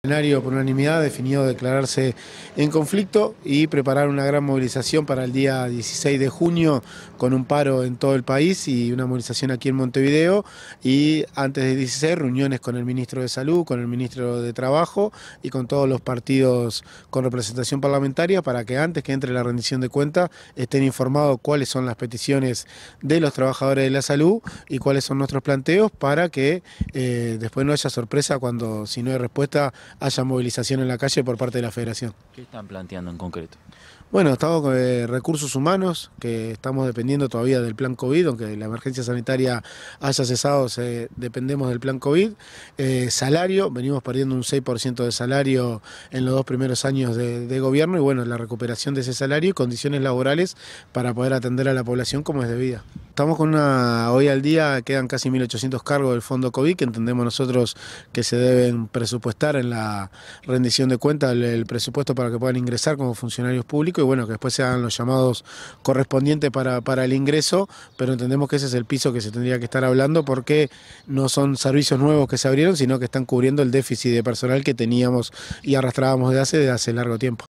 escenario por unanimidad definido declararse en conflicto y preparar una gran movilización para el día 16 de junio con un paro en todo el país y una movilización aquí en Montevideo y antes de 16 reuniones con el ministro de Salud, con el ministro de Trabajo y con todos los partidos con representación parlamentaria para que antes que entre la rendición de cuentas estén informados cuáles son las peticiones de los trabajadores de la salud y cuáles son nuestros planteos para que eh, después no haya sorpresa cuando si no hay respuesta haya movilización en la calle por parte de la federación. ¿Qué están planteando en concreto? Bueno, estamos con eh, recursos humanos, que estamos dependiendo todavía del plan COVID, aunque la emergencia sanitaria haya cesado, dependemos del plan COVID. Eh, salario, venimos perdiendo un 6% de salario en los dos primeros años de, de, gobierno y bueno, la recuperación de ese salario y condiciones laborales para poder atender a la población como es debida estamos con una, hoy al día quedan casi 1.800 cargos del fondo COVID que entendemos nosotros que se deben presupuestar en la rendición de cuentas el, presupuesto para que puedan ingresar como funcionarios públicos y bueno, que después se hagan los llamados correspondientes para, el ingreso, pero entendemos que ese es el piso que se tendría que estar hablando porque no son servicios nuevos que se abrieron, sino que están cubriendo el déficit de personal que teníamos y arrastrábamos desde hace, de hace largo tiempo.